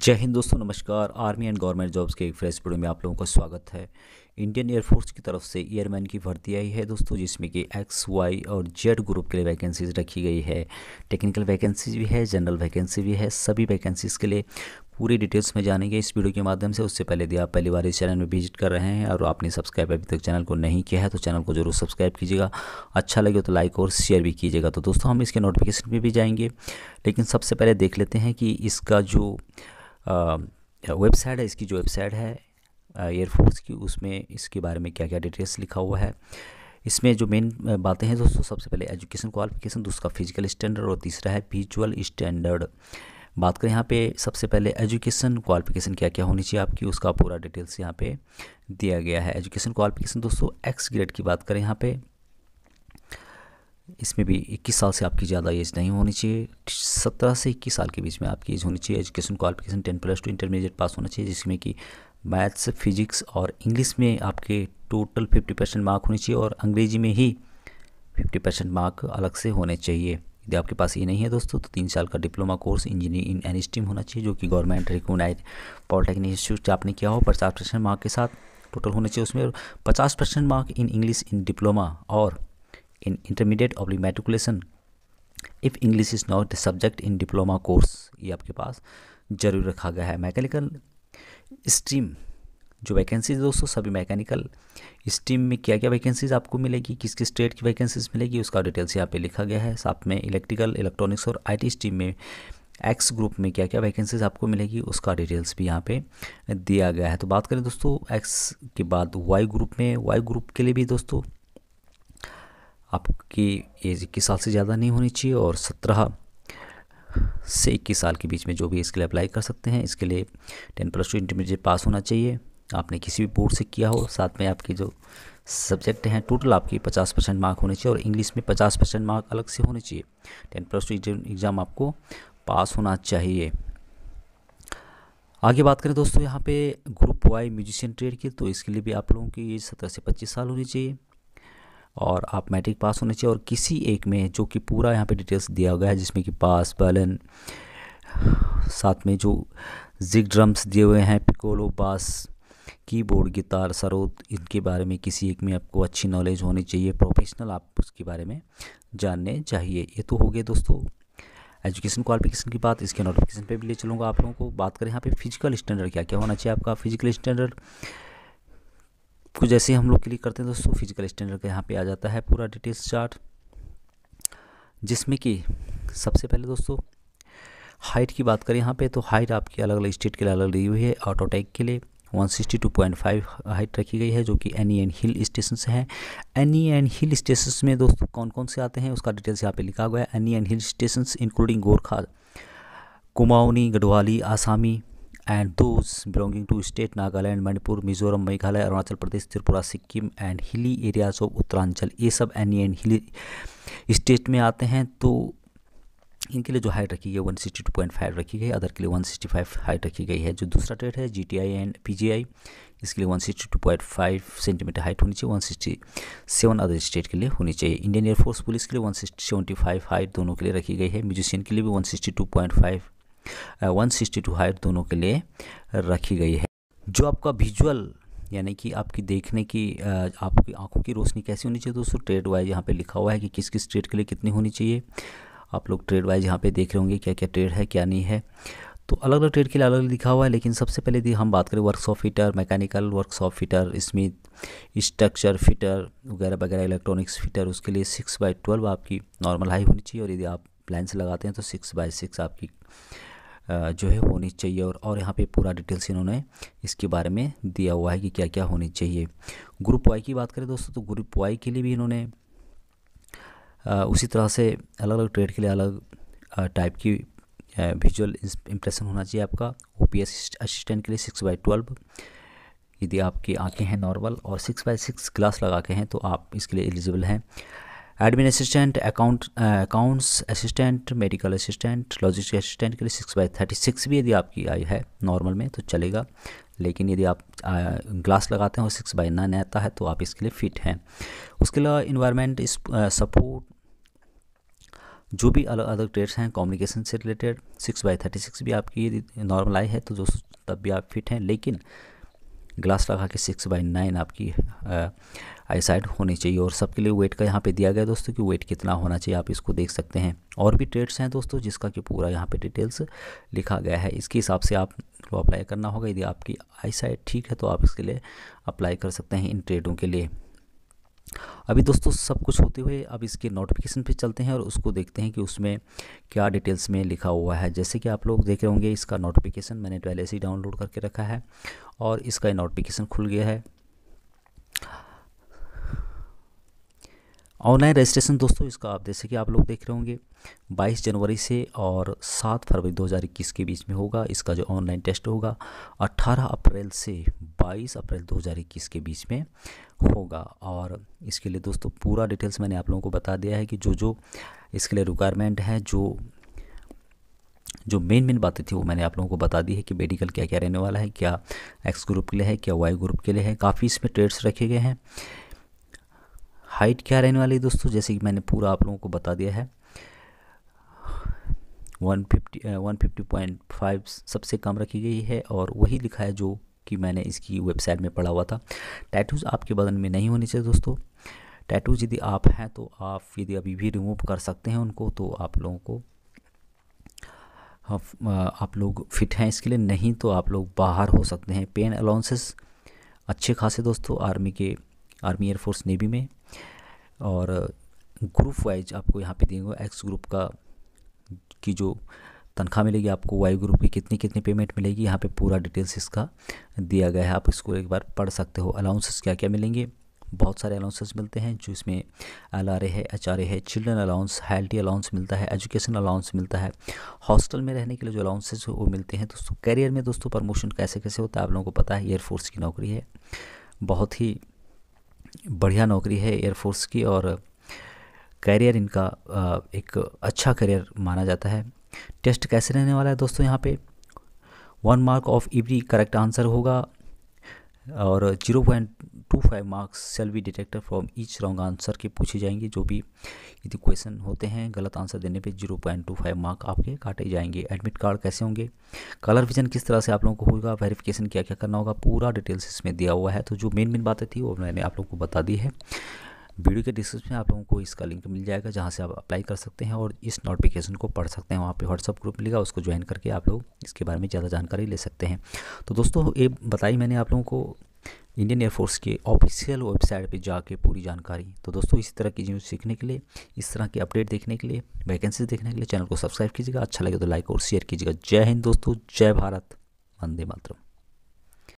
जय हिंद दोस्तों नमस्कार आर्मी एंड गवर्नमेंट जॉब्स के एक फ्रेश वीडियो में आप लोगों का स्वागत है इंडियन एयरफोर्स की तरफ से एयरमैन की भर्ती आई है दोस्तों जिसमें कि एक्स वाई और जेड ग्रुप के लिए वैकेंसीज रखी गई है टेक्निकल वैकेंसीज भी है जनरल वैकेंसी भी है सभी वैकेंसीज़ के लिए पूरी डिटेल्स में जानेंगे इस वीडियो के माध्यम से उससे पहले यदि आप पहली बार इस चैनल में विजिट कर रहे हैं और आपने सब्सक्राइब अभी तक चैनल को नहीं किया है तो चैनल को जरूर सब्सक्राइब कीजिएगा अच्छा लगे तो लाइक और शेयर भी कीजिएगा तो दोस्तों हम इसके नोटिफिकेशन में भी जाएंगे लेकिन सबसे पहले देख लेते हैं कि इसका जो वेबसाइट है इसकी जो वेबसाइट है एयरफोर्स की उसमें इसके बारे में क्या क्या डिटेल्स लिखा हुआ है इसमें जो मेन बातें हैं दोस्तों सबसे पहले एजुकेशन क्वालिफिकेशन दूसरा फिजिकल स्टैंडर्ड और तीसरा है विजुअल स्टैंडर्ड बात करें यहाँ पे सबसे पहले एजुकेशन क्वालिफिकेशन क्या क्या होनी चाहिए आपकी उसका पूरा डिटेल्स यहाँ पे दिया गया है एजुकेशन क्वालिफिकेशन दोस्तों एक्स ग्रेड की बात करें यहाँ पे इसमें भी 21 साल से आपकी ज़्यादा एज नहीं होनी चाहिए 17 से 21 साल के बीच में आपकी एज होनी चाहिए education qualification ten plus two intermediate pass होना चाहिए जिसमें कि मैथ्स फिजिक्स और इंग्लिश में आपके टोटल 50 परसेंट मार्क होने चाहिए और अंग्रेजी में ही 50 परसेंट मार्क अलग से होने चाहिए यदि आपके पास ये नहीं है दोस्तों तो तीन साल का diploma course engineering in stream होना चाहिए जो कि गवर्नमेंट रिकोगनाइज पॉलिटेक्निक इंस्टीट्यूट आपने किया हो पचास परसेंट मार्क के साथ टोटल होने चाहिए उसमें पचास percent mark in English in diploma और in intermediate oblique matriculation if English is not the subject in diploma course ये आपके पास जरूर रखा गया है मैकेनिकल स्ट्रीम जो वैकेंसीज दोस्तों सभी मैकेनिकल स्ट्रीम में क्या क्या वैकेंसीज आपको मिलेगी किस किस स्टेट की वैकेंसीज मिलेगी उसका डिटेल्स यहाँ पे लिखा गया है साथ में इलेक्ट्रिकल इलेक्ट्रॉनिक्स और आईटी स्ट्रीम में एक्स ग्रुप में क्या क्या वैकेंसीज आपको मिलेगी उसका डिटेल्स भी यहाँ पे दिया गया है तो बात करें दोस्तों एक्स के बाद वाई ग्रुप में वाई ग्रुप के लिए भी दोस्तों आपकी एज इक्कीस साल से ज़्यादा नहीं होनी चाहिए और सत्रह से इक्कीस साल के बीच में जो भी इसके लिए अप्लाई कर सकते हैं इसके लिए ten plus two intermediate pass होना चाहिए आपने किसी भी बोर्ड से किया हो साथ में आपके जो सब्जेक्ट हैं टोटल आपकी पचास परसेंट मार्क होने चाहिए और इंग्लिश में पचास परसेंट मार्क अलग से होने चाहिए टेन प्लस टू एग्ज़ाम आपको पास होना चाहिए आगे बात करें दोस्तों यहाँ पे ग्रुप वाई म्यूजिशियन ट्रेड की तो इसके लिए भी आप लोगों की एज सत्रह से पच्चीस साल होनी चाहिए और आप मैट्रिक पास होने चाहिए और किसी एक में जो कि पूरा यहाँ पे डिटेल्स दिया गया है जिसमें कि पास बैलन साथ में जो जिग ड्रम्स दिए हुए हैं पिकोलो बास कीबोर्ड गिटार सरोद इनके बारे में किसी एक में आपको अच्छी नॉलेज होनी चाहिए प्रोफेशनल आप उसके बारे में जानने चाहिए ये तो हो गए दोस्तों एजुकेशन क्वालिफिकेशन की बात इसके नोटिफिकेशन पे भी ले चलूँगा आप लोगों को बात करें यहाँ पे फिजिकल स्टैंडर्ड क्या क्या होना चाहिए आपका फिजिकल स्टैंडर्ड को जैसे हम लोग क्लिक करते हैं दोस्तों फिजिकल स्टैंडर्ड का यहाँ पे आ जाता है पूरा डिटेल्स चार्ट जिसमें कि सबसे पहले दोस्तों हाइट की बात करें यहाँ पे तो हाइट आपकी अलग अलग स्टेट के लिए अलग दी हुई है ऑटोटैक के लिए 162.5 हाइट रखी गई है जो कि एनी एंड हिल स्टेशन से है एनी एंड हिल स्टेशन में दोस्तों कौन कौन से आते हैं उसका डिटेल्स यहाँ पे लिखा हुआ है any and hill station including Gorkha Kumaoni Garhwali Assamese and those belonging to state Nagaland, Manipur, Mizoram, Meghalaya, Arunachal Pradesh, Tripura, Sikkim and hilly areas of Uttaranchal ये सब एनी एंड हिली स्टेट में आते हैं तो इनके लिए जो हाइट रखी गई one sixty two point five रखी गई अदर के लिए वन सिक्सटी फाइव हाइट रखी गई है जो दूसरा डेट है G T I and P G I इसके लिए one sixty two point five centimetre height होनी चाहिए one sixty seven other state के लिए होनी चाहिए इंडियन एयरफोर्स पुलिस के लिए one sixty seventy five height दोनों के लिए रखी गई है म्यूजिशियन के लिए भी one sixty two point five one sixty two height दोनों के लिए रखी गई है जो आपका विजुअल यानी कि आपकी देखने की आपकी आंखों की रोशनी कैसी होनी चाहिए दोस्तों ट्रेड वाइज यहाँ पे लिखा हुआ है कि किस किस ट्रेड के लिए कितनी होनी चाहिए आप लोग ट्रेड वाइज यहाँ पे देख रहे होंगे क्या क्या ट्रेड है क्या नहीं है तो अलग अलग ट्रेड के लिए अलग अलग लिखा हुआ है लेकिन सबसे पहले यदि हम बात करें workshop fitter mechanical workshop fitter smith structure fitter वगैरह वगैरह इलेक्ट्रॉनिक्स फिटर उसके लिए सिक्स बाई ट्वेल्व आपकी नॉर्मल हाई होनी चाहिए और यदि आप लाइन से लगाते हैं तो सिक्स बाई सिक्स आपकी जो है होनी चाहिए और और यहाँ पे पूरा डिटेल्स इन्होंने इसके बारे में दिया हुआ है कि क्या क्या होनी चाहिए ग्रुप वाई की बात करें दोस्तों तो ग्रुप वाई के लिए भी इन्होंने उसी तरह से अलग अलग ट्रेड के लिए अलग टाइप की विजुअल इंप्रेशन होना चाहिए आपका ओ पी असिस्टेंट के लिए सिक्स बाई ट्वेल्व यदि आपकी आँखें हैं नॉर्मल और सिक्स बाई सिक्स ग्लास लगा के हैं तो आप इसके लिए एलिजिबल हैं admin assistant account accounts assistant medical assistant logistic assistant के लिए सिक्स बाई थर्टी सिक्स भी यदि आपकी आई है नॉर्मल में तो चलेगा लेकिन यदि आप ग्लास uh, लगाते हैं और सिक्स बाई नाइन आता है तो आप इसके लिए फिट हैं उसके अलावा इन्वायरमेंट इस सपोर्ट uh, जो भी अलग अलग ट्रेड्स हैं कम्युनिकेशन से related six by thirty six भी आपकी यदि नॉर्मल आई है तो दोस्तों तब भी आप फिट हैं लेकिन ग्लास लगा के सिक्स बाई नाइन आपकी आई साइड होनी चाहिए और सबके लिए वेट का यहाँ पे दिया गया दोस्तों कि वेट कितना होना चाहिए आप इसको देख सकते हैं और भी ट्रेड्स हैं दोस्तों जिसका कि पूरा यहाँ पे डिटेल्स लिखा गया है इसके हिसाब से आप अप्लाई करना होगा यदि आपकी आई साइड ठीक है तो आप इसके लिए अप्लाई कर सकते हैं इन ट्रेडों के लिए अभी दोस्तों सब कुछ होते हुए अब इसके नोटिफिकेशन पे चलते हैं और उसको देखते हैं कि उसमें क्या डिटेल्स में लिखा हुआ है जैसे कि आप लोग देख रहे होंगे इसका नोटिफिकेशन मैंने पहले से ही डाउनलोड करके रखा है और इसका नोटिफिकेशन खुल गया है ऑनलाइन रजिस्ट्रेशन दोस्तों इसका आप जैसे कि आप लोग देख रहे होंगे 22 जनवरी से और 7 फरवरी 2021 के बीच में होगा इसका जो ऑनलाइन टेस्ट होगा 18 अप्रैल से 22 अप्रैल 2021 के बीच में होगा और इसके लिए दोस्तों पूरा डिटेल्स मैंने आप लोगों को बता दिया है कि जो जो इसके लिए रिक्वायरमेंट है जो जो मेन मेन बातें थी वो मैंने आप लोगों को बता दी है कि मेडिकल क्या क्या रहने वाला है क्या एक्स ग्रुप के लिए है क्या वाई ग्रुप के लिए है काफ़ी इसमें ट्रेड्स रखे गए हैं हाइट क्या रहने वाली है दोस्तों जैसे कि मैंने पूरा आप लोगों को बता दिया है one fifty one fifty point five सबसे कम रखी गई है और वही लिखा है जो कि मैंने इसकी वेबसाइट में पढ़ा हुआ था टैटूज़ आपके बदन में नहीं होने चाहिए दोस्तों टैटूज यदि आप हैं तो आप यदि अभी भी रिमूव कर सकते हैं उनको तो आप लोगों को आप लोग फिट हैं इसके लिए नहीं तो आप लोग बाहर हो सकते हैं पेन अलाउंसेस अच्छे खासे दोस्तों आर्मी के आर्मी एयरफोर्स नेवी में और ग्रुप वाइज आपको यहाँ पे देंगे एक्स ग्रुप का की जो तनख्वाह मिलेगी आपको वाई ग्रुप की कितनी कितनी पेमेंट मिलेगी यहाँ पे पूरा डिटेल्स इसका दिया गया है आप इसको एक बार पढ़ सकते हो अलाउंसेस क्या क्या मिलेंगे बहुत सारे अलाउंसेस मिलते हैं जो इसमें एल आर ए है एच आर ए है चिल्ड्रन अलाउंस हेल्थी अलाउंस मिलता है एजुकेशन अलाउंस मिलता है हॉस्टल में रहने के लिए जो अलाउंसेज वो मिलते हैं दोस्तों कैरियर में दोस्तों प्रमोशन कैसे कैसे होता है आप लोगों को पता है एयरफोर्स की नौकरी है बहुत ही बढ़िया नौकरी है एयरफोर्स की और करियर इनका एक अच्छा करियर माना जाता है टेस्ट कैसे रहने वाला है दोस्तों यहाँ पे one mark of every correct answer होगा और zero point two five marks shall be detected from each wrong answer के पूछे जाएंगे जो भी यदि क्वेश्चन होते हैं गलत आंसर देने पे zero point two five mark आपके काटे जाएंगे एडमिट कार्ड कैसे होंगे कलर विजन किस तरह से आप लोगों को होगा वेरिफिकेशन क्या क्या करना होगा पूरा डिटेल्स इसमें दिया हुआ है तो जो मेन मेन बातें थी वो मैंने आप लोगों को बता दी है वीडियो के डिस्क्रिप्शन में आप लोगों को इसका लिंक मिल जाएगा जहाँ से आप अप्लाई कर सकते हैं और इस नोटिफिकेशन को पढ़ सकते हैं वहाँ पे व्हाट्सअप ग्रुप मिलेगा उसको ज्वाइन करके आप लोग इसके बारे में ज़्यादा जानकारी ले सकते हैं तो दोस्तों ये बताई मैंने आप लोगों को इंडियन एयरफोर्स के ऑफिशियल वेबसाइट पे जाके पूरी जानकारी तो दोस्तों इस तरह की न्यूज़ सीखने के लिए इस तरह की अपडेट देखने के लिए वैकेंसी देखने के लिए चैनल को सब्सक्राइब कीजिएगा अच्छा लगे तो लाइक और शेयर कीजिएगा जय हिंद दोस्तों जय भारत वंदे मातरम